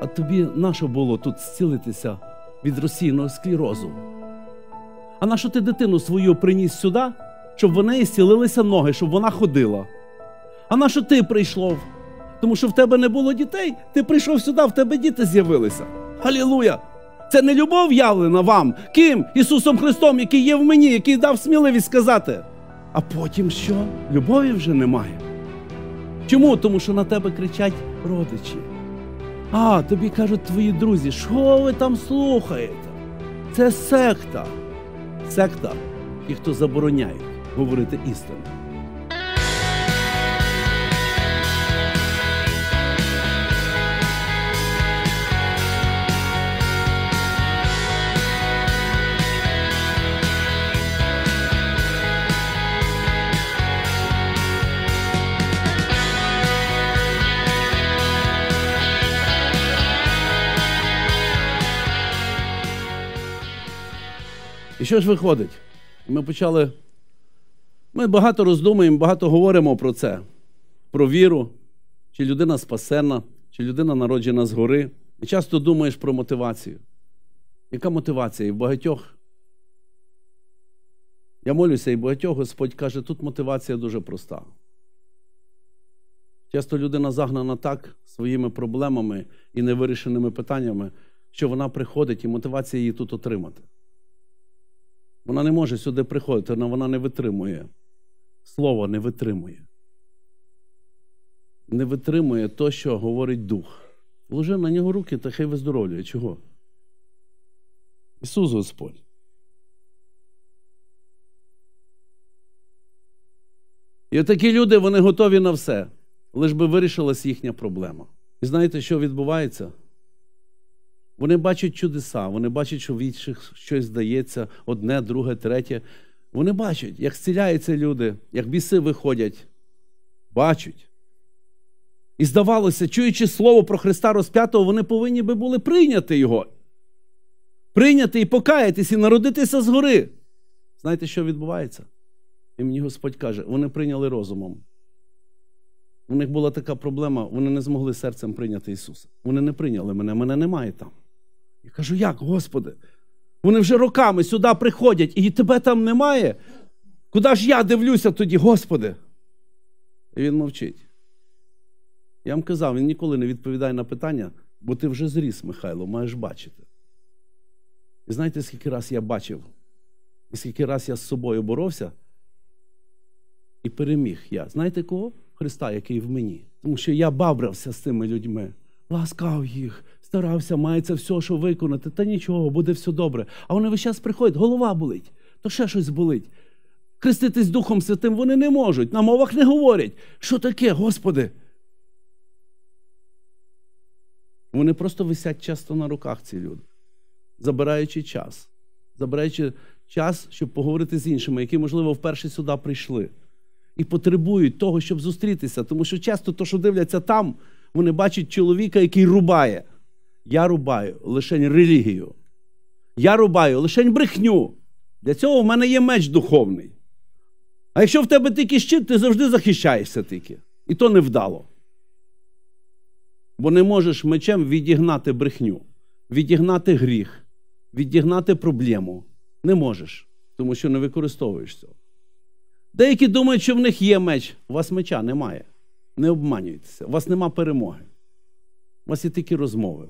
а тобі нащо було тут зцілитися від російного склерозу? А нащо ти дитину свою приніс сюди, щоб в неї зцілилися ноги, щоб вона ходила? А нащо ти прийшов? Тому що в тебе не було дітей, ти прийшов сюди, в тебе діти з'явилися. Халілуя! Це не любов явлена вам, ким? Ісусом Христом, який є в мені, який дав сміливість сказати. А потім що? Любові вже немає. Чому? Тому що на тебе кричать родичі. А, тобі кажуть твої друзі, що ви там слухаєте? Це секта. Секта, ті, хто забороняють говорити істину. І що ж виходить? Ми почали. Ми багато роздумуємо, багато говоримо про це, про віру, чи людина спасена, чи людина народжена згори. І часто думаєш про мотивацію. Яка мотивація? І в багатьох. Я молюся, і багатьох Господь каже, тут мотивація дуже проста. Часто людина загнана так своїми проблемами і невирішеними питаннями, що вона приходить, і мотивація її тут отримати. Вона не може сюди приходити, вона не витримує. Слово не витримує. Не витримує то, що говорить Дух. Вложив на нього руки та хай виздоровлює. Чого? Ісус Господь. І такі люди вони готові на все, лиш би вирішилась їхня проблема. І знаєте, що відбувається? Вони бачать чудеса, вони бачать, що в інших щось здається, одне, друге, третє. Вони бачать, як зціляються люди, як біси виходять. Бачать. І здавалося, чуючи слово про Христа розп'ятого, вони повинні би були прийняти його. Прийняти і покаятись, і народитися згори. Знаєте, що відбувається? І мені Господь каже, вони прийняли розумом. У них була така проблема, вони не змогли серцем прийняти Ісуса. Вони не прийняли мене, мене немає там. Я кажу, як, Господи? Вони вже роками сюди приходять, і тебе там немає. Куди ж я дивлюся тоді, Господи? І він мовчить. Я вам казав, він ніколи не відповідає на питання, бо ти вже зріс, Михайло, маєш бачити. І знаєте, скільки раз я бачив, і скільки раз я з собою боровся і переміг я. Знаєте кого? Христа, який в мені. Тому що я бабрався з цими людьми, ласкав їх, старався, мається все, що виконати, та нічого, буде все добре. А вони весь час приходять, голова болить, то ще щось болить. Креститись Духом Святим вони не можуть, на мовах не говорять. Що таке, Господи? Вони просто висять часто на руках ці люди, забираючи час, забираючи час, щоб поговорити з іншими, які, можливо, вперше сюди прийшли. І потребують того, щоб зустрітися. Тому що часто, то, що дивляться там, вони бачать чоловіка, який рубає. Я рубаю лишень релігію. Я рубаю лишень брехню. Для цього в мене є меч духовний. А якщо в тебе тільки щит, ти завжди захищаєшся тільки. І то невдало. Бо не можеш мечем відігнати брехню, відігнати гріх, відігнати проблему. Не можеш, тому що не використовуєш цього. Деякі думають, що в них є меч. У вас меча немає. Не обманюйтеся. У вас нема перемоги. У вас є тільки розмови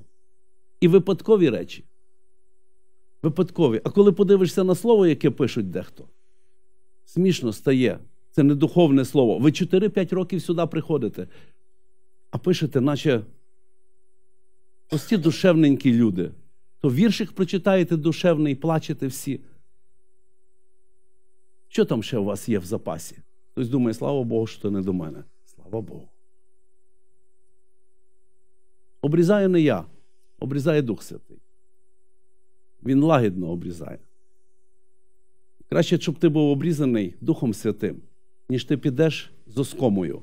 і випадкові речі. Випадкові. А коли подивишся на слово, яке пишуть дехто, смішно стає. Це не духовне слово. Ви 4-5 років сюди приходите, а пишете, наче прості душевненькі люди. То вірших прочитаєте душевний, плачете всі. Що там ще у вас є в запасі? Хтось думає, слава Богу, що це не до мене. Слава Богу. Обрізаю не я обрізає Дух Святий. Він лагідно обрізає. Краще, щоб ти був обрізаний Духом Святим, ніж ти підеш з оскомою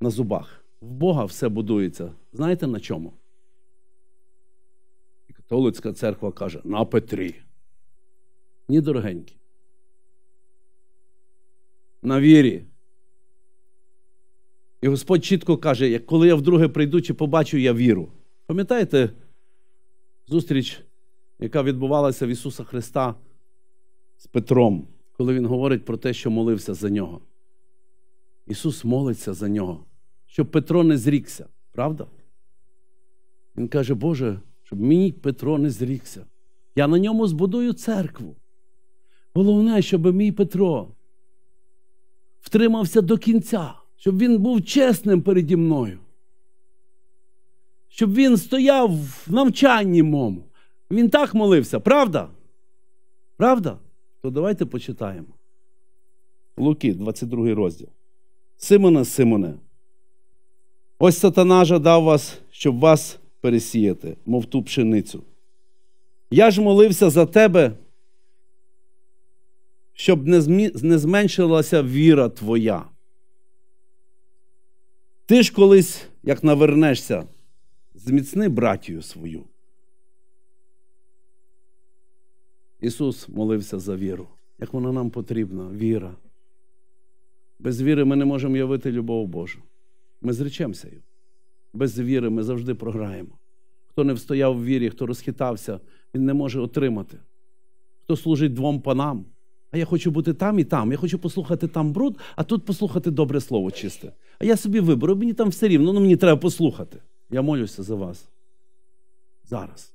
на зубах. В Бога все будується. Знаєте на чому? І католицька церква каже на Петрі. Ні, дорогенькі. На вірі. І Господь чітко каже, як коли я вдруге прийду чи побачу я віру. Пам'ятаєте? зустріч, яка відбувалася в Ісуса Христа з Петром, коли Він говорить про те, що молився за нього. Ісус молиться за нього, щоб Петро не зрікся, правда? Він каже, Боже, щоб мій Петро не зрікся. Я на ньому збудую церкву. Головне, щоб мій Петро втримався до кінця, щоб він був чесним переді мною щоб він стояв в навчанні мому. Він так молився, правда? Правда? То давайте почитаємо. Луки, 22 розділ. Симоне, Симоне, ось сатана жадав вас, щоб вас пересіяти, мов ту пшеницю. Я ж молився за тебе, щоб не, змі... не зменшилася віра твоя. Ти ж колись, як навернешся зміцни братію свою. Ісус молився за віру, як вона нам потрібна, віра. Без віри ми не можемо явити любов Божу. Ми зречемося. її. Без віри ми завжди програємо. Хто не встояв в вірі, хто розхитався, він не може отримати. Хто служить двом панам. А я хочу бути там і там. Я хочу послухати там бруд, а тут послухати добре слово чисте. А я собі виберу, мені там все рівно, ну мені треба послухати. Я молюся за вас зараз,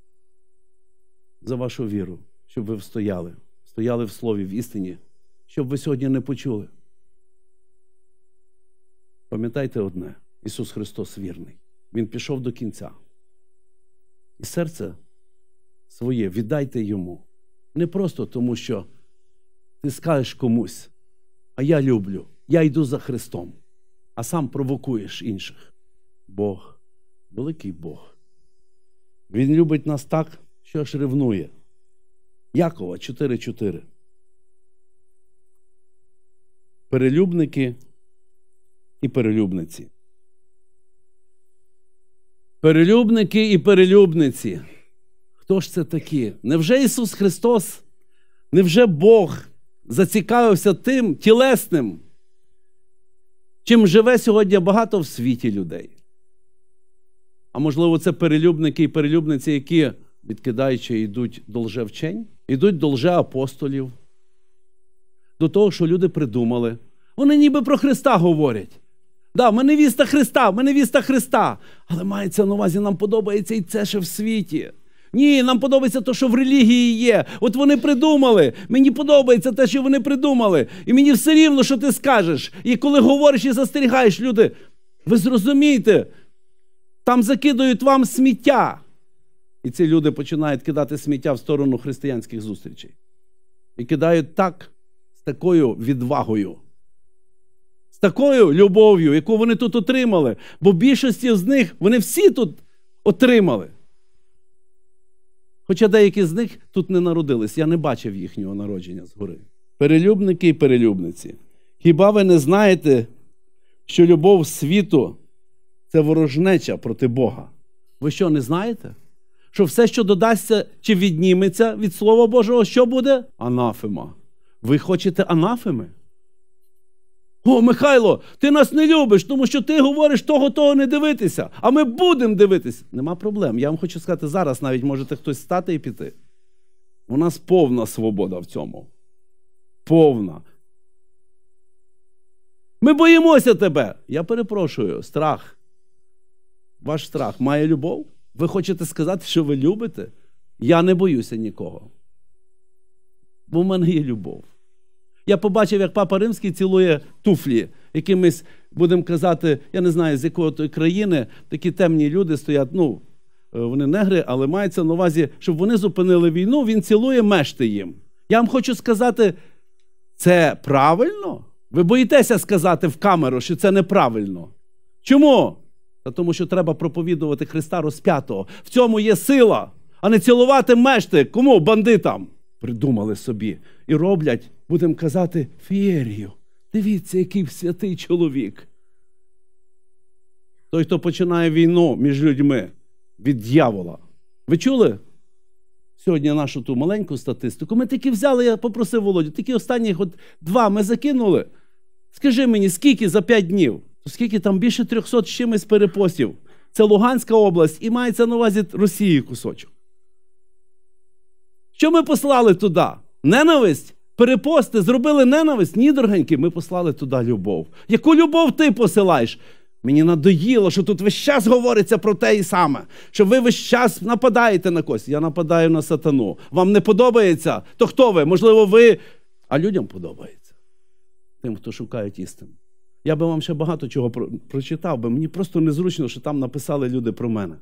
за вашу віру, щоб ви встояли, стояли в слові, в істині, щоб ви сьогодні не почули. Пам'ятайте одне: Ісус Христос вірний. Він пішов до кінця. І серце своє віддайте йому. Не просто тому, що ти скажеш комусь, а я люблю, я йду за Христом, а сам провокуєш інших. Бог великий Бог. Він любить нас так, що аж ревнує. Якова 4.4. Перелюбники і перелюбниці. Перелюбники і перелюбниці. Хто ж це такі? Невже Ісус Христос? Невже Бог зацікавився тим тілесним, чим живе сьогодні багато в світі людей? А можливо, це перелюбники і перелюбниці, які, відкидаючи, йдуть до лжевчень, йдуть до лжеапостолів, до того, що люди придумали. Вони ніби про Христа говорять. Да, ми невіста Христа, ми невіста Христа. Але мається на увазі, нам подобається і це ще в світі. Ні, нам подобається те, що в релігії є. От вони придумали. Мені подобається те, що вони придумали. І мені все рівно, що ти скажеш. І коли говориш і застерігаєш люди, ви зрозумієте, там закидають вам сміття. І ці люди починають кидати сміття в сторону християнських зустрічей. І кидають так, з такою відвагою, з такою любов'ю, яку вони тут отримали. Бо більшості з них вони всі тут отримали. Хоча деякі з них тут не народились, я не бачив їхнього народження згори. Перелюбники і перелюбниці. Хіба ви не знаєте, що любов світу це ворожнеча проти Бога. Ви що не знаєте? Що все, що додасться чи відніметься від Слова Божого, що буде? Анафема. Ви хочете анафеми? О, Михайло, ти нас не любиш, тому що ти говориш того, того не дивитися, а ми будемо дивитися. Нема проблем. Я вам хочу сказати, зараз навіть можете хтось стати і піти. У нас повна свобода в цьому. Повна. Ми боїмося тебе. Я перепрошую, страх ваш страх має любов? Ви хочете сказати, що ви любите? Я не боюся нікого. Бо в мене є любов. Я побачив, як папа Римський цілує туфлі, якимись, будемо казати, я не знаю, з якої то країни такі темні люди стоять. Ну, е, вони негри, але мається на увазі, щоб вони зупинили війну, він цілує мешти їм. Я вам хочу сказати, це правильно? Ви боїтеся сказати в камеру, що це неправильно. Чому? тому що треба проповідувати Христа розп'ятого. В цьому є сила, а не цілувати мешти. Кому бандитам? Придумали собі і роблять, будемо казати, фієрію. Дивіться, який святий чоловік. Той, хто починає війну між людьми від дьявола. Ви чули? Сьогодні нашу ту маленьку статистику. Ми тільки взяли, я попросив Володю, тільки останні от два ми закинули. Скажи мені, скільки за п'ять днів? Оскільки там більше 300 чимось перепостів. Це Луганська область і мається на увазі Росії кусочок. Що ми послали туди? Ненависть? Перепости, зробили ненависть? Ні, дорогенькі, ми послали туди любов. Яку любов ти посилаєш? Мені надоїло, що тут весь час говориться про те і саме, що ви весь час нападаєте на когось. Я нападаю на сатану. Вам не подобається? То хто ви? Можливо, ви. А людям подобається. Тим, хто шукає істину. Я би вам ще багато чого про... прочитав, би. мені просто незручно, що там написали люди про мене.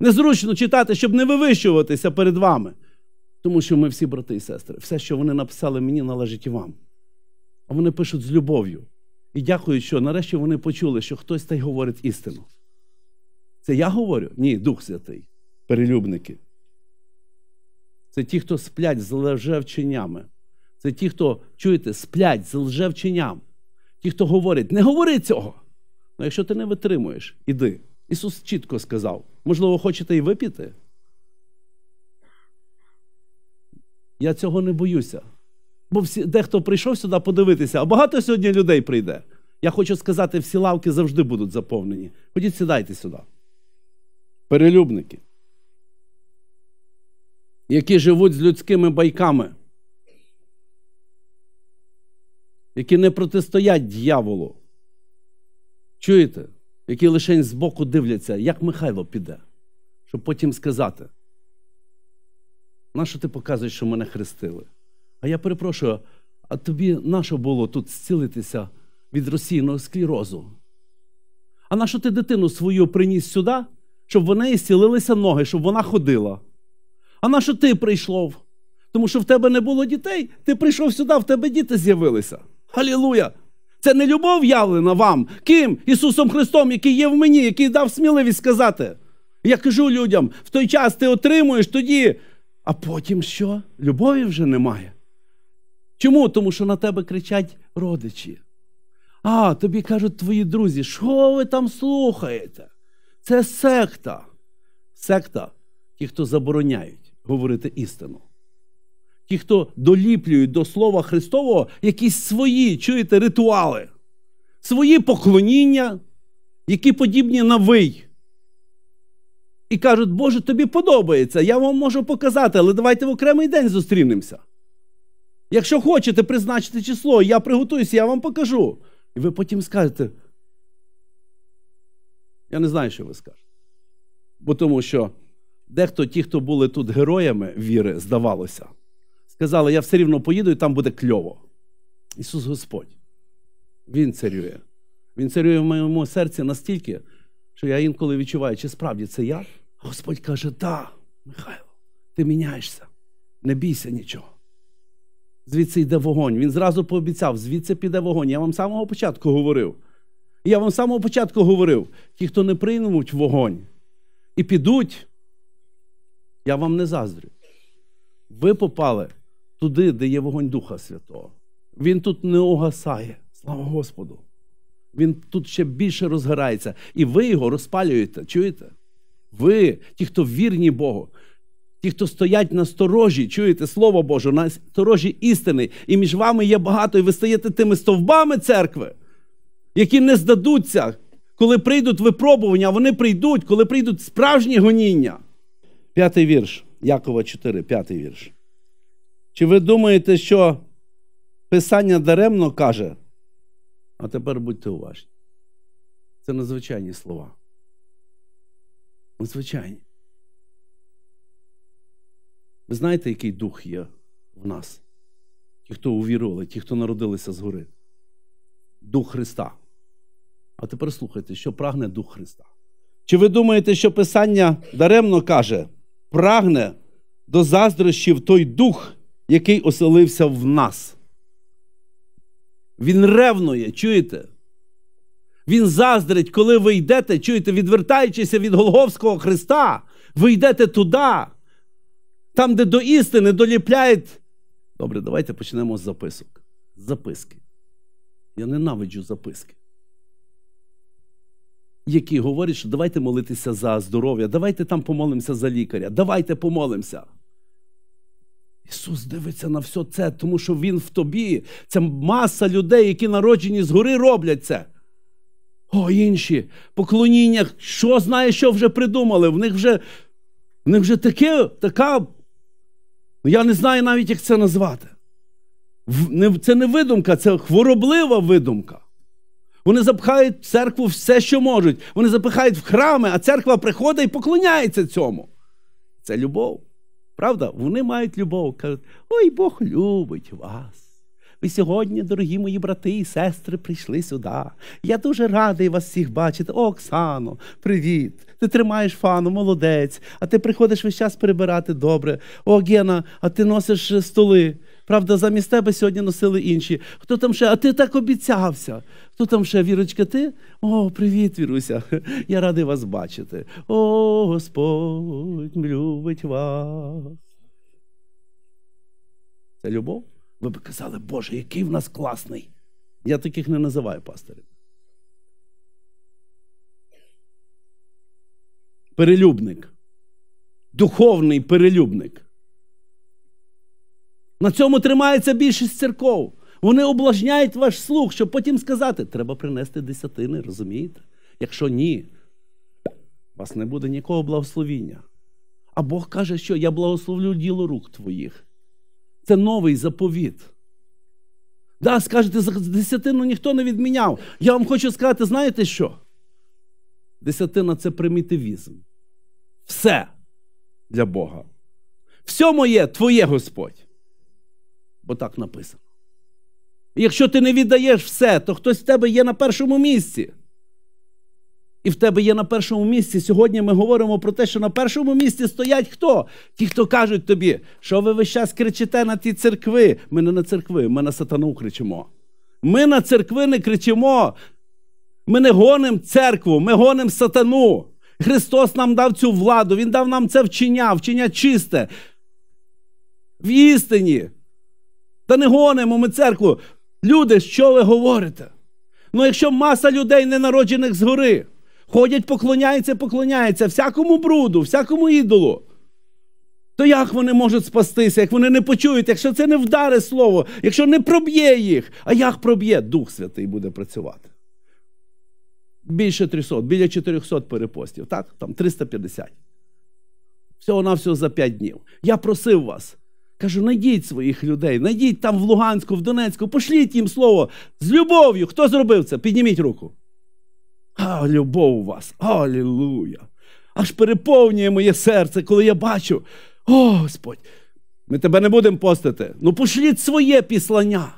Незручно читати, щоб не вивищуватися перед вами. Тому що ми всі брати і сестри. Все, що вони написали мені, належить і вам. А вони пишуть з любов'ю. І дякують, що нарешті вони почули, що хтось та й говорить істину. Це я говорю? Ні, Дух Святий, перелюбники. Це ті, хто сплять з лжевченнями. Це ті, хто, чуєте, сплять з лжевченням ті, хто говорить, не говори цього. Ну якщо ти не витримуєш, іди. Ісус чітко сказав: можливо, хочете і випіти? Я цього не боюся. Бо всі, дехто прийшов сюди подивитися, а багато сьогодні людей прийде. Я хочу сказати, всі лавки завжди будуть заповнені. Ходіть, сідайте сюди. Перелюбники, які живуть з людськими байками. які не протистоять дьяволу. Чуєте? Які лише збоку дивляться, як Михайло піде, щоб потім сказати. Нащо ти показуєш, що мене хрестили? А я перепрошую, а тобі нащо було тут зцілитися від російного склерозу? А нащо ти дитину свою приніс сюди, щоб в неї зцілилися ноги, щоб вона ходила? А нащо ти прийшов? Тому що в тебе не було дітей, ти прийшов сюди, в тебе діти з'явилися. Халілуя! Це не любов явлена вам, ким? Ісусом Христом, який є в мені, який дав сміливість сказати. Я кажу людям: в той час ти отримуєш тоді, а потім що? Любові вже немає. Чому? Тому що на тебе кричать родичі. А тобі кажуть твої друзі, що ви там слухаєте? Це секта. Секта, ті, хто забороняють говорити істину ті, хто доліплюють до Слова Христового якісь свої, чуєте, ритуали, свої поклоніння, які подібні на вий. І кажуть, Боже, тобі подобається, я вам можу показати, але давайте в окремий день зустрінемося. Якщо хочете призначити число, я приготуюся, я вам покажу. І ви потім скажете. Я не знаю, що ви скажете. Бо тому що дехто ті, хто були тут героями віри, здавалося сказала, я все рівно поїду і там буде кльово. Ісус Господь, Він царює. Він царює в моєму серці настільки, що я інколи відчуваю, чи справді це я. Господь каже, да, Михайло, ти міняєшся, не бійся нічого. Звідси йде вогонь. Він зразу пообіцяв, звідси піде вогонь. Я вам з самого початку говорив. Я вам з самого початку говорив: ті, хто не приймуть вогонь і підуть, я вам не заздрю. Ви попали туди, де є вогонь Духа Святого. Він тут не огасає. Слава Господу! Він тут ще більше розгорається. І ви його розпалюєте. Чуєте? Ви, ті, хто вірні Богу, ті, хто стоять на сторожі, чуєте Слово Боже, на сторожі істини. І між вами є багато, і ви стаєте тими стовбами церкви, які не здадуться, коли прийдуть випробування, вони прийдуть, коли прийдуть справжні гоніння. П'ятий вірш, Якова 4, п'ятий вірш. Чи ви думаєте, що Писання даремно каже? А тепер будьте уважні. Це надзвичайні слова. Надзвичайні. Ви знаєте, який дух є в нас? Ті, хто увірували, ті, хто народилися згори? Дух Христа. А тепер слухайте, що прагне Дух Христа. Чи ви думаєте, що Писання даремно каже, прагне до заздрощів той дух, який оселився в нас. Він ревнує, чуєте? Він заздрить, коли ви йдете, чуєте, відвертаючися від Голговського Христа, ви йдете туди, там, де до істини доліпляють. Добре, давайте почнемо з записок. записки. Я ненавиджу записки. Які говорять, що давайте молитися за здоров'я, давайте там помолимося за лікаря, давайте помолимося. Ісус дивиться на все це, тому що Він в тобі. Це маса людей, які народжені згори роблять це. О, інші поклоніння, що знає, що вже придумали. В них вже в них вже таке, така. Я не знаю навіть, як це назвати. Це не видумка, це хвороблива видумка. Вони запхають в церкву все, що можуть. Вони запихають в храми, а церква приходить і поклоняється цьому. Це любов. Правда, вони мають любов, кажуть, ой Бог любить вас. Ви сьогодні, дорогі мої брати і сестри, прийшли сюди. Я дуже радий вас всіх бачити. О, Оксано, привіт! Ти тримаєш фану, молодець, а ти приходиш весь час прибирати добре. О, Гена, а ти носиш столи. Правда, замість тебе сьогодні носили інші. Хто там ще? А ти так обіцявся? Хто там ще, Вірочка, ти? О, привіт, Віруся! Я радий вас бачити. О, Господь любить вас. Це любов? Ви б казали, Боже, який в нас класний. Я таких не називаю пастирів. Перелюбник. Духовний перелюбник. На цьому тримається більшість церков. Вони облажняють ваш слух, щоб потім сказати, треба принести десятини, розумієте? Якщо ні, у вас не буде нікого благословіння. А Бог каже, що я благословлю діло рук твоїх. Це новий заповіт. Да, скажете, за десятину ніхто не відміняв. Я вам хочу сказати, знаєте що? Десятина це примітивізм. Все для Бога. Все моє твоє Господь. Отак написано. якщо ти не віддаєш все, то хтось в тебе є на першому місці. І в тебе є на першому місці. Сьогодні ми говоримо про те, що на першому місці стоять хто? Ті, хто кажуть тобі, що ви весь час кричите на ті церкви. Ми не на церкви, ми на сатану кричимо. Ми на церкви не кричимо. Ми не гоним церкву, ми гоним сатану. Христос нам дав цю владу, Він дав нам це вчення, вчення чисте. В істині. Та не гонимо ми церкву. Люди, що ви говорите? Ну, якщо маса людей ненароджених згори, ходять, поклоняються, поклоняються всякому бруду, всякому ідолу, то як вони можуть спастися, як вони не почують, якщо це не вдаре слово, якщо не проб'є їх, а як проб'є, Дух Святий буде працювати? Більше 300, біля 400 перепостів, так? Там 350. Всього-навсього за 5 днів. Я просив вас. Кажу, найдіть своїх людей, найдіть там в Луганську, в Донецьку, пошліть їм слово з любов'ю. Хто зробив це? Підніміть руку. А, любов у вас! Алілуя! Аж переповнює моє серце, коли я бачу. О, Господь, ми тебе не будемо постити. Ну пошліть своє післання.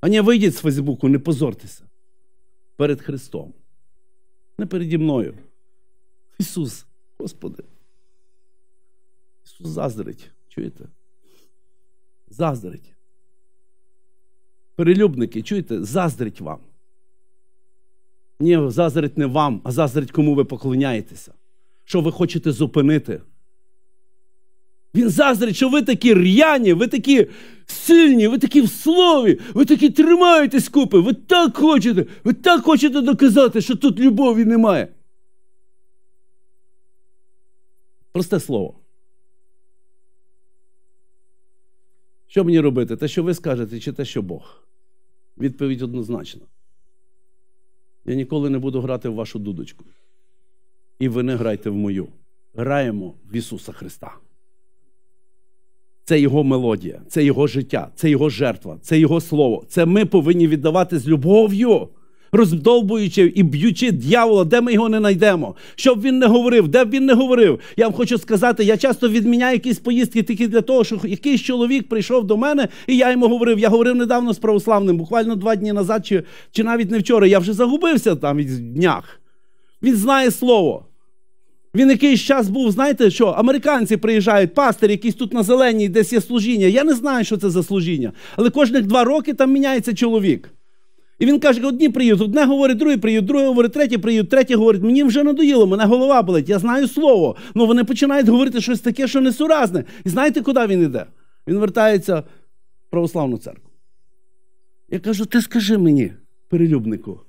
А не вийдіть з Фейсбуку, не позортеся перед Христом. Не переді мною. Ісус Господи. Ісус заздрить. Чуєте? Заздрить. Перелюбники, чуєте, заздрить вам. Ні, заздрить не вам, а заздрить, кому ви поклоняєтеся. Що ви хочете зупинити? Він заздрить, що ви такі р'яні, ви такі сильні, ви такі в слові, ви такі тримаєтесь купи, ви так хочете, ви так хочете доказати, що тут любові немає. Просте слово. Що мені робити? Те, що ви скажете, чи те, що Бог? Відповідь однозначна. Я ніколи не буду грати в вашу дудочку. І ви не грайте в мою. Граємо в Ісуса Христа. Це Його мелодія, це Його життя, це Його жертва, це Його слово. Це ми повинні віддавати з любов'ю роздовбуючи і б'ючи дьявола, де ми його не знайдемо. Щоб він не говорив, де б він не говорив. Я вам хочу сказати, я часто відміняю якісь поїздки тільки для того, що якийсь чоловік прийшов до мене, і я йому говорив. Я говорив недавно з православним, буквально два дні назад, чи, чи навіть не вчора. Я вже загубився там в днях. Він знає слово. Він якийсь час був, знаєте що, американці приїжджають, пастир, якийсь тут на зеленій, десь є служіння. Я не знаю, що це за служіння. Але кожних два роки там міняється чоловік. І він каже: одні приїдуть, одне говорить, другий приїдуть, друге говорить, третє приїдуть, третє говорить, мені вже надоїло, мене голова болить, я знаю слово. Ну вони починають говорити щось таке, що несуразне. І знаєте, куди він йде? Він вертається в православну церкву. Я кажу: ти скажи мені, перелюбнику.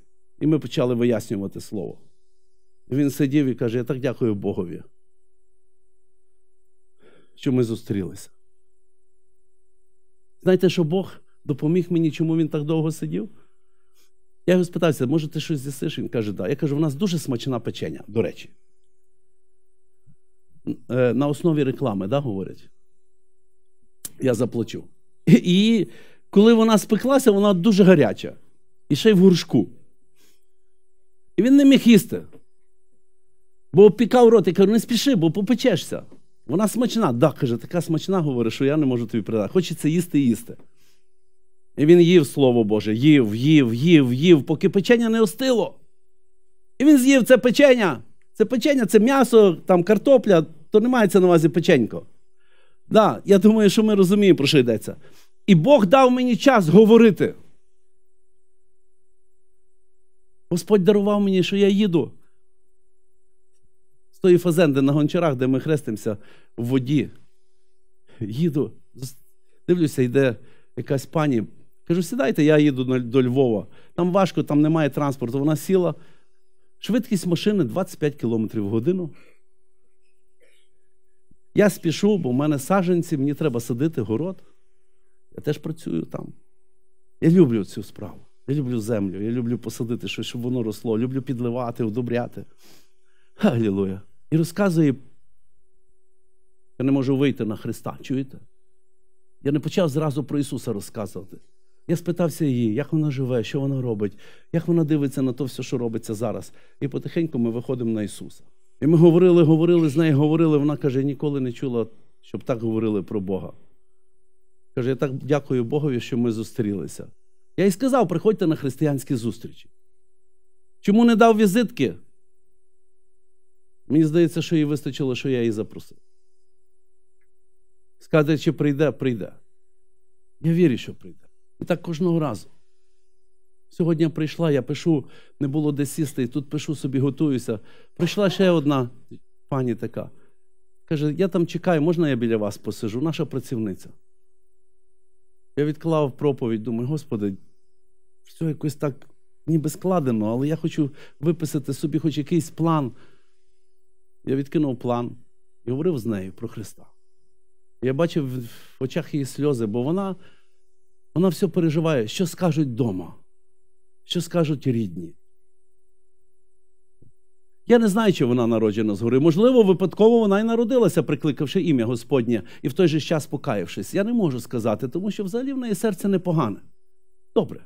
І ми почали вияснювати слово. Він сидів і каже: Я так дякую Богові, що ми зустрілися. Знаєте, що Бог допоміг мені, чому він так довго сидів? Я його спитався, може ти щось з'їсиш? Він каже, так. Да. Я кажу, в нас дуже смачна печення, до речі. Е, на основі реклами, да, говорять? Я заплачу. І коли вона спеклася, вона дуже гаряча. І ще й в горшку. І він не міг їсти. Бо опікав рот і кажу, не спіши, бо попечешся. Вона смачна. Да, каже, така смачна, говорить, що я не можу тобі передати. Хочеться їсти і їсти. І він їв Слово Боже, їв, їв, їв, їв, поки печення не остило. І він з'їв це печення. Це печення, це м'ясо, там картопля, то не мається на увазі печенько. Да, Я думаю, що ми розуміємо, про що йдеться. І Бог дав мені час говорити. Господь дарував мені, що я їду. З тої фазенди на гончарах, де ми хрестимося в воді. Їду, дивлюся, йде якась пані Кажу, сідайте, я їду до Львова. Там важко, там немає транспорту. Вона сіла. Швидкість машини 25 км в годину. Я спішу, бо в мене саженці, мені треба садити город. Я теж працюю там. Я люблю цю справу. Я люблю землю, я люблю посадити щось, щоб воно росло, люблю підливати, одобряти. Галілуя. І розказує, я не можу вийти на Христа. Чуєте? Я не почав зразу про Ісуса розказувати. Я спитався її, як вона живе, що вона робить, як вона дивиться на то все, що робиться зараз. І потихеньку ми виходимо на Ісуса. І ми говорили, говорили з нею, говорили. Вона каже, я ніколи не чула, щоб так говорили про Бога. Каже, я так дякую Богові, що ми зустрілися. Я їй сказав, приходьте на християнські зустрічі. Чому не дав візитки? Мені здається, що їй вистачило, що я її запросив. Сказати, чи прийде, прийде. Я вірю, що прийде. І так кожного разу. Сьогодні прийшла, я пишу, не було де сісти, і тут пишу собі, готуюся. Прийшла ще одна пані така. Каже, я там чекаю, можна я біля вас посижу? Наша працівниця. Я відклав проповідь, думаю, Господи, все якось так ніби складено, але я хочу виписати собі хоч якийсь план. Я відкинув план і говорив з нею про Христа. Я бачив в очах її сльози, бо вона. Вона все переживає, що скажуть вдома, що скажуть рідні. Я не знаю, чи вона народжена згори. Можливо, випадково вона й народилася, прикликавши ім'я Господнє і в той же час покаявшись. Я не можу сказати, тому що взагалі в неї серце непогане. Добре.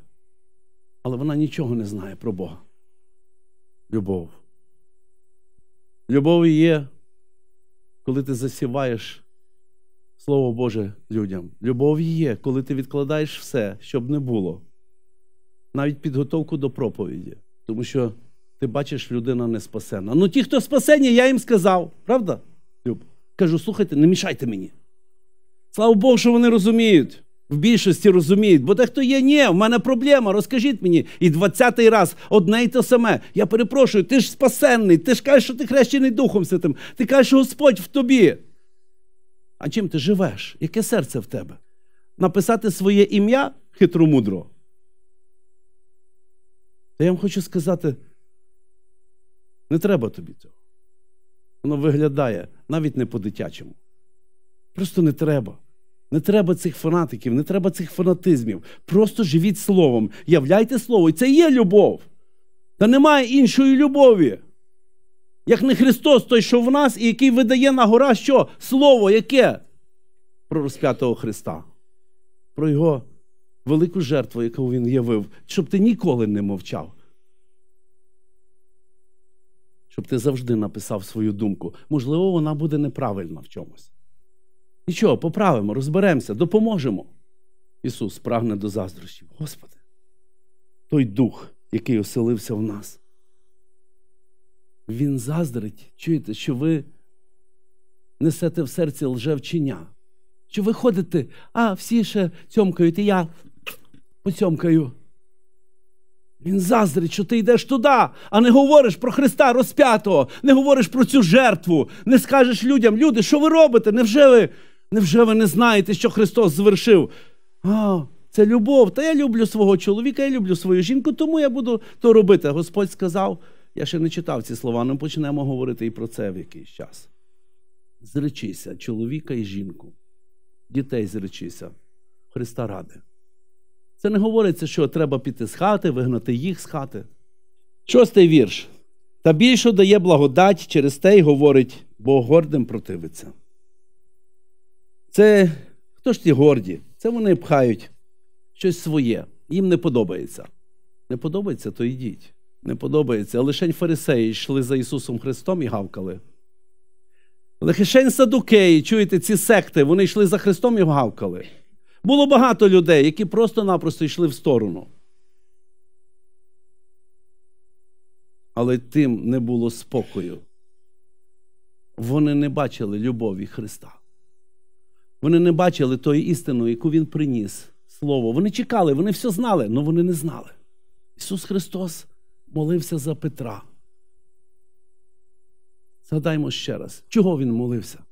Але вона нічого не знає про Бога. Любов. Любов є, коли ти засіваєш Слово Боже людям. Любов є, коли ти відкладаєш все, щоб не було. Навіть підготовку до проповіді. Тому що ти бачиш, людина не спасена. Ну ті, хто спасені, я їм сказав, правда? Люб? Кажу, слухайте, не мішайте мені. Слава Богу, що вони розуміють. В більшості розуміють, бо дехто є, ні, в мене проблема, розкажіть мені. І 20-й раз одне й те саме. Я перепрошую, ти ж спасенний, ти ж кажеш, що ти хрещений Духом Святим, ти кажеш, що Господь в тобі. А чим ти живеш? Яке серце в тебе? Написати своє ім'я хитро мудро? Та я вам хочу сказати, не треба тобі цього. Воно виглядає навіть не по-дитячому. Просто не треба. Не треба цих фанатиків, не треба цих фанатизмів. Просто живіть словом. Являйте слово. І це є любов. Та немає іншої любові як не Христос той, що в нас, і який видає на гора що? Слово яке? Про розп'ятого Христа, про Його велику жертву, яку Він явив, щоб ти ніколи не мовчав. Щоб ти завжди написав свою думку. Можливо, вона буде неправильна в чомусь. Нічого, поправимо, розберемося, допоможемо. Ісус прагне до заздрощів. Господи, той дух, який оселився в нас. Він заздрить, чуєте, що ви несете в серці лжевчення. Що ви ходите, а всі ще цьомкають, і я поцьомкаю. Він заздрить, що ти йдеш туди, а не говориш про Христа розп'ятого, не говориш про цю жертву, не скажеш людям, люди, що ви робите? Невже ви невже ви не знаєте, що Христос звершив? А, Це любов. Та я люблю свого чоловіка, я люблю свою жінку, тому я буду то робити. Господь сказав. Я ще не читав ці слова, але ну, почнемо говорити і про це в якийсь час. Зречися, чоловіка і жінку, дітей зречися, Христа ради. Це не говориться, що треба піти з хати, вигнати їх з хати. Шостий вірш. Та більше дає благодать через те й говорить, бо гордим противиться. Це хто ж ті горді? Це вони пхають щось своє. Їм не подобається. Не подобається, то йдіть не подобається. Лишень фарисеї йшли за Ісусом Христом і гавкали. Лихишень садукеї, чуєте, ці секти, вони йшли за Христом і гавкали. Було багато людей, які просто-напросто йшли в сторону. Але тим не було спокою. Вони не бачили любові Христа. Вони не бачили тої істини, яку Він приніс, Слово. Вони чекали, вони все знали, але вони не знали. Ісус Христос молився за Петра. Згадаймо ще раз, чого він молився?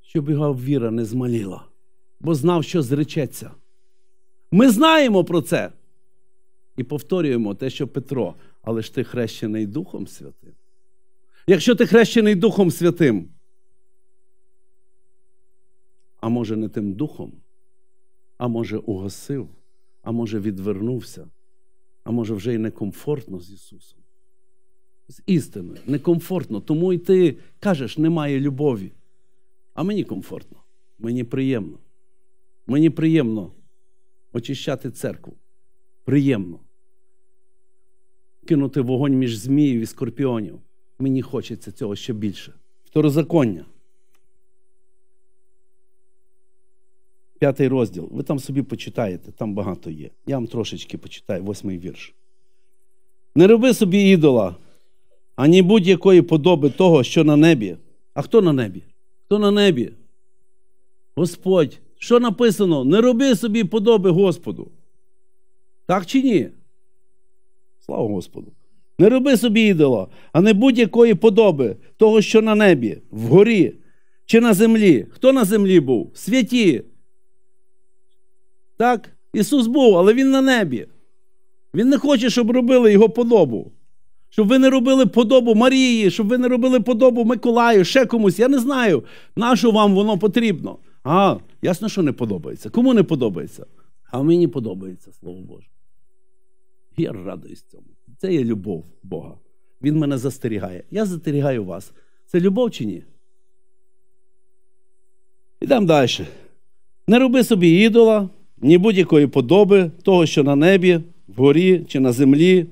Щоб його віра не змаліла, бо знав, що зречеться. Ми знаємо про це і повторюємо те, що Петро, але ж ти хрещений Духом Святим. Якщо ти хрещений Духом Святим, а може не тим Духом, а може угасив, а може відвернувся а може вже й некомфортно з Ісусом. З істиною, некомфортно. Тому і ти кажеш, немає любові. А мені комфортно, мені приємно. Мені приємно очищати церкву. Приємно. Кинути вогонь між зміїв і скорпіонів. Мені хочеться цього ще більше. Второзаконня. п'ятий розділ. Ви там собі почитаєте, там багато є. Я вам трошечки почитаю, восьмий вірш. Не роби собі ідола, ані будь-якої подоби того, що на небі. А хто на небі? Хто на небі? Господь, що написано? Не роби собі подоби Господу. Так чи ні? Слава Господу! Не роби собі ідола, а не будь-якої подоби того, що на небі, вгорі чи на землі. Хто на землі був? Святі, так? Ісус був, але Він на небі. Він не хоче, щоб робили Його подобу. Щоб ви не робили подобу Марії, щоб ви не робили подобу Миколаю, ще комусь. Я не знаю, на що вам воно потрібно. А, ясно, що не подобається. Кому не подобається? А мені подобається, слово Боже. Я радуюсь цьому. Це є любов Бога. Він мене застерігає. Я застерігаю вас. Це любов чи ні? Ідемо далі. Не роби собі ідола ні будь-якої подоби того, що на небі, вгорі чи на землі.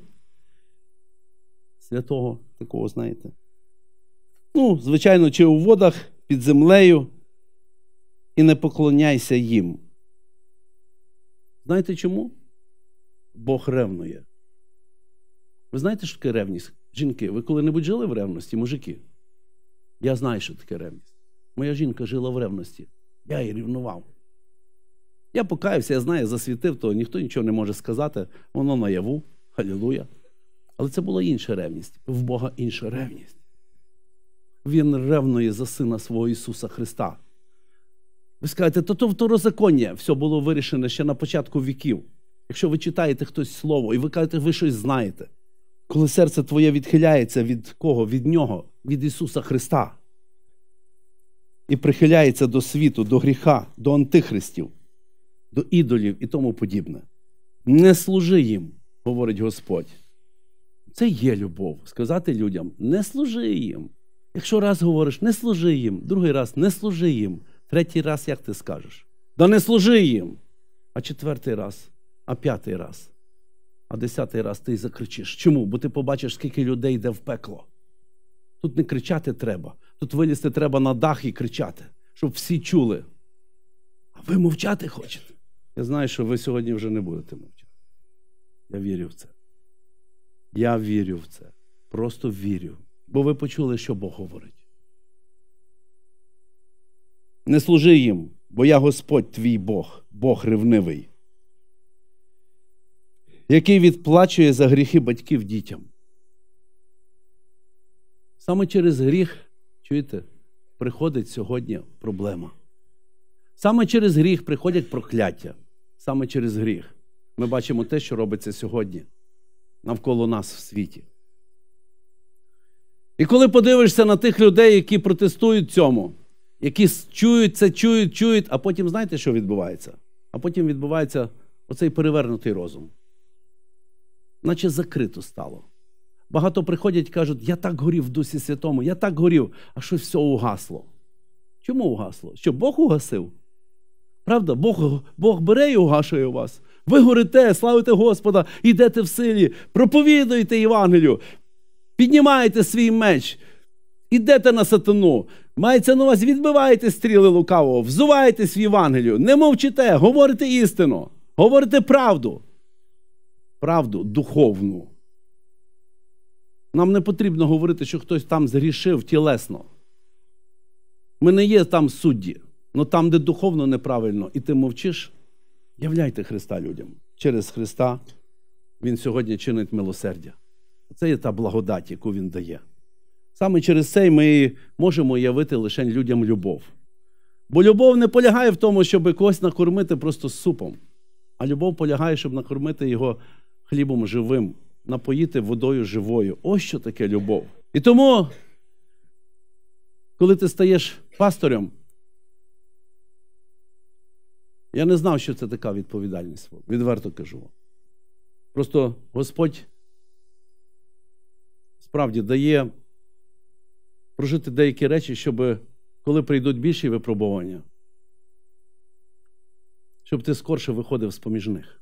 Святого такого, знаєте. Ну, звичайно, чи у водах під землею. І не поклоняйся їм. Знаєте чому? Бог ревнує. Ви знаєте, що таке ревність? Жінки, ви коли-небудь жили в ревності, мужики? Я знаю, що таке ревність. Моя жінка жила в ревності. Я її рівнував. Я покаявся, я знаю, засвітив, то ніхто нічого не може сказати. Воно наяву, халілуя. Але це була інша ревність. В Бога інша ревність. Він ревнує за Сина свого Ісуса Христа. Ви скажете, то то второзаконня все було вирішено ще на початку віків. Якщо ви читаєте хтось слово і ви кажете, ви щось знаєте. Коли серце твоє відхиляється від кого? Від Нього, від Ісуса Христа. І прихиляється до світу, до гріха, до антихристів до ідолів і тому подібне. Не служи їм, говорить Господь. Це є любов. Сказати людям не служи їм. Якщо раз говориш не служи їм, другий раз не служи їм, третій раз, як ти скажеш? Да не служи їм. А четвертий раз, а п'ятий раз, а десятий раз ти й закричиш. Чому? Бо ти побачиш, скільки людей йде в пекло. Тут не кричати треба, тут вилізти треба на дах і кричати, щоб всі чули. А ви мовчати хочете. Я знаю, що ви сьогодні вже не будете мовчати. Я вірю в це. Я вірю в це. Просто вірю. Бо ви почули, що Бог говорить. Не служи їм, бо я Господь твій Бог, Бог ревнивий, який відплачує за гріхи батьків дітям. Саме через гріх, чуєте, приходить сьогодні проблема. Саме через гріх приходять прокляття саме через гріх. Ми бачимо те, що робиться сьогодні навколо нас в світі. І коли подивишся на тих людей, які протестують цьому, які чують це, чують, чують, а потім знаєте, що відбувається? А потім відбувається оцей перевернутий розум. Наче закрито стало. Багато приходять і кажуть, я так горів в Дусі Святому, я так горів, а щось все угасло. Чому угасло? Що Бог угасив? Правда? Бог Бог бере і угашує вас. Ви горите, славите Господа, йдете в силі, проповідуєте Євангелію, піднімаєте свій меч, ідете на сатану. Мається на вас, відбиваєте стріли лукавого, взуваєтесь в Євангелію, не мовчите, говорите істину, говорите правду. Правду духовну. Нам не потрібно говорити, що хтось там зрішив тілесно. Ми не є там судді. Ну там, де духовно неправильно, і ти мовчиш, являйте Христа людям. Через Христа Він сьогодні чинить милосердя. Це є та благодать, яку Він дає. Саме через це ми можемо явити лише людям любов. Бо любов не полягає в тому, щоб когось накормити просто супом, а любов полягає, щоб накормити його хлібом живим, напоїти водою живою. Ось що таке любов. І тому, коли ти стаєш пасторем, я не знав, що це така відповідальність. Відверто кажу. Просто Господь справді дає прожити деякі речі, щоб коли прийдуть більші випробування, щоб ти скорше виходив з поміж них.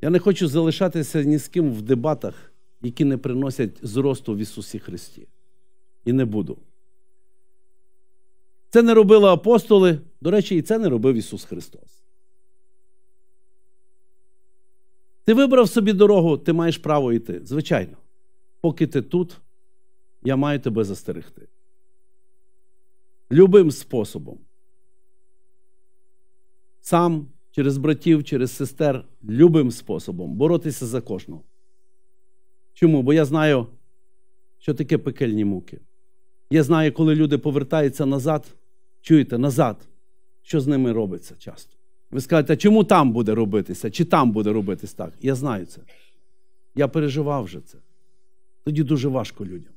Я не хочу залишатися ні з ким в дебатах, які не приносять зросту в Ісусі Христі. І не буду. Це не робили апостоли. До речі, і це не робив Ісус Христос. Ти вибрав собі дорогу, ти маєш право йти. Звичайно, поки ти тут, я маю тебе застерегти. Любим способом. Сам через братів, через сестер, любим способом боротися за кожного. Чому? Бо я знаю, що таке пекельні муки. Я знаю, коли люди повертаються назад, чуєте, назад що з ними робиться часто. Ви скажете, чому там буде робитися, чи там буде робитись так? Я знаю це. Я переживав вже це. Тоді дуже важко людям.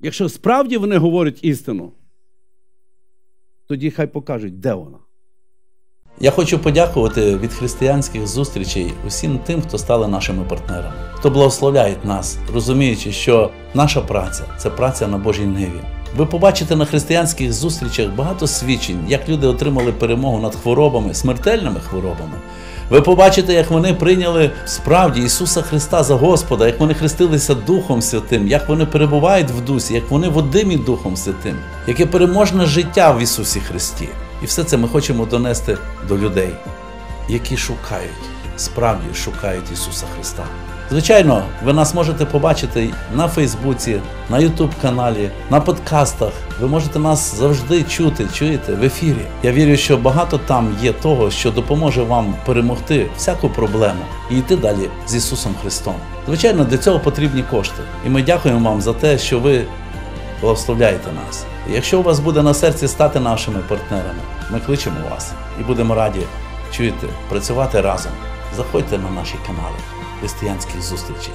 Якщо справді вони говорять істину, тоді хай покажуть, де вона. Я хочу подякувати від християнських зустрічей усім тим, хто стали нашими партнерами, хто благословляє нас, розуміючи, що наша праця це праця на Божій ниві. Ви побачите на християнських зустрічах багато свідчень, як люди отримали перемогу над хворобами, смертельними хворобами. Ви побачите, як вони прийняли справді Ісуса Христа за Господа, як вони хрестилися Духом Святим, як вони перебувають в дусі, як вони водимі Духом Святим, яке переможне життя в Ісусі Христі. І все це ми хочемо донести до людей, які шукають, справді шукають Ісуса Христа. Звичайно, ви нас можете побачити на Фейсбуці, на Ютуб-каналі, на подкастах. Ви можете нас завжди чути, чуєте в ефірі. Я вірю, що багато там є того, що допоможе вам перемогти всяку проблему і йти далі з Ісусом Христом. Звичайно, для цього потрібні кошти. І ми дякуємо вам за те, що ви благословляєте нас. якщо у вас буде на серці стати нашими партнерами, ми кличемо вас і будемо раді чуєте, працювати разом. Заходьте на наші канали християнських зустрічей.